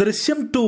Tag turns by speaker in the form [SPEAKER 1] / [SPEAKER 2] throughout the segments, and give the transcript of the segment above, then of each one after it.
[SPEAKER 1] ദൃശ്യം to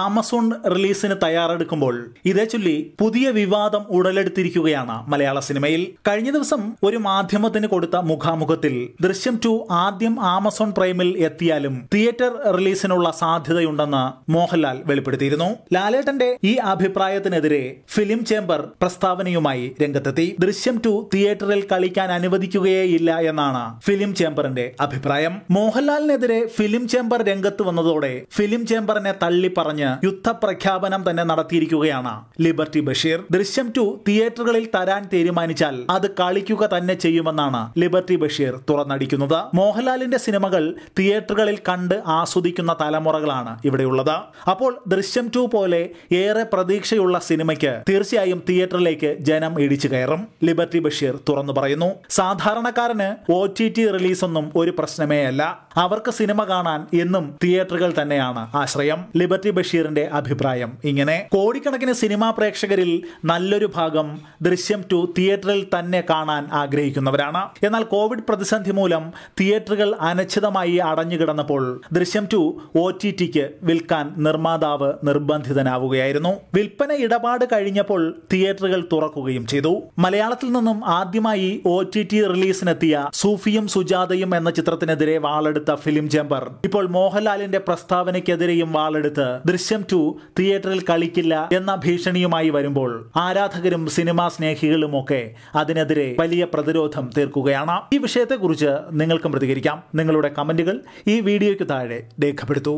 [SPEAKER 1] Amazon റിലീസിന് തയ്യാറെടുക്കുമ്പോൾ ഇതേ ചൊല്ലി പുതിയ വിവാദം ഉടലെടുത്തിരിക്കുകയാണ് മലയാള സിനിമയിൽ കഴിഞ്ഞ ദിവസം ഒരു മാധ്യമത്തിന് കൊടുത്ത മുഖാമുഖത്തിൽ ദൃശ്യം ടു ആദ്യം ആമസോൺ പ്രൈമിൽ എത്തിയാലും തിയേറ്റർ റിലീസിനുള്ള സാധ്യതയുണ്ടെന്ന് മോഹൻലാൽ വെളിപ്പെടുത്തിയിരുന്നു ലാലേട്ടന്റെ ഈ അഭിപ്രായത്തിനെതിരെ ഫിലിം ചേംബർ പ്രസ്താവനയുമായി രംഗത്തെത്തി ദൃശ്യം ടു തിയേറ്ററിൽ കളിക്കാൻ അനുവദിക്കുകയേയില്ല എന്നാണ് ഫിലിം ചേംബറിന്റെ അഭിപ്രായം മോഹൻലാലിനെതിരെ ഫിലിം ചേംബർ രംഗത്ത് വന്നതോടെ ഫിലിം ചേംബറിനെ പറഞ്ഞ് യുദ്ധപ്രഖ്യാപനം തന്നെ നടത്തിയിരിക്കുകയാണ് ലിബർട്ടി ബഷീർ ദൃശ്യം ടു തിയേറ്ററുകളിൽ തരാൻ തീരുമാനിച്ചാൽ അത് കളിക്കുക തന്നെ ചെയ്യുമെന്നാണ് ലിബർട്ടി ബഷീർ തുറന്നടിക്കുന്നത് മോഹൻലാലിന്റെ സിനിമകൾ തിയേറ്ററുകളിൽ കണ്ട് ആസ്വദിക്കുന്ന തലമുറകളാണ് ഇവിടെയുള്ളത് അപ്പോൾ ദൃശ്യം ടു പോലെ ഏറെ പ്രതീക്ഷയുള്ള സിനിമയ്ക്ക് തീർച്ചയായും തിയേറ്ററിലേക്ക് ജനം ഇടിച്ചു കയറും ലിബർട്ടി ബഷീർ തുറന്നു പറയുന്നു സാധാരണക്കാരന് ഒ ടി ടി റിലീസൊന്നും ഒരു പ്രശ്നമേ അല്ല അവർക്ക് സിനിമ കാണാൻ എന്നും തിയേറ്ററുകൾ തന്നെയാണ് ആശ്രയം ലിബർട്ടി ബഷീറിന്റെ അഭിപ്രായം ഇങ്ങനെ കോടിക്കണക്കിന് സിനിമാ പ്രേക്ഷകരിൽ നല്ലൊരു ഭാഗം ദൃശ്യം ടു തിയേറ്ററിൽ തന്നെ കാണാൻ ആഗ്രഹിക്കുന്നവരാണ് എന്നാൽ കോവിഡ് പ്രതിസന്ധി മൂലം തിയേറ്ററുകൾ അനിശ്ചിതമായി അടഞ്ഞുകിടന്നപ്പോൾ ദൃശ്യം ടു ഒ ടി ടിക്ക് വിൽക്കാൻ നിർമ്മാതാവ് നിർബന്ധിതനാവുകയായിരുന്നു വിൽപ്പന ഇടപാട് കഴിഞ്ഞപ്പോൾ തിയേറ്ററുകൾ തുറക്കുകയും ചെയ്തു മലയാളത്തിൽ നിന്നും ആദ്യമായി ഒ ടി ടി റിലീസിനെത്തിയ സൂഫിയും സുജാതയും എന്ന ചിത്രത്തിനെതിരെ വാളെടുത്ത് പങ്കെടുത്ത ഫിലിം ചേംബർ ഇപ്പോൾ മോഹൻലാലിന്റെ പ്രസ്താവനയ്ക്കെതിരെയും വാളെടുത്ത് ദൃശ്യം ടു തിയേറ്ററിൽ കളിക്കില്ല എന്ന ഭീഷണിയുമായി വരുമ്പോൾ ആരാധകരും സിനിമാ ഒക്കെ അതിനെതിരെ വലിയ പ്രതിരോധം തീർക്കുകയാണ് ഈ വിഷയത്തെക്കുറിച്ച് നിങ്ങൾക്കും പ്രതികരിക്കാം നിങ്ങളുടെ കമന്റുകൾ ഈ വീഡിയോയ്ക്ക് താഴെ രേഖപ്പെടുത്തൂ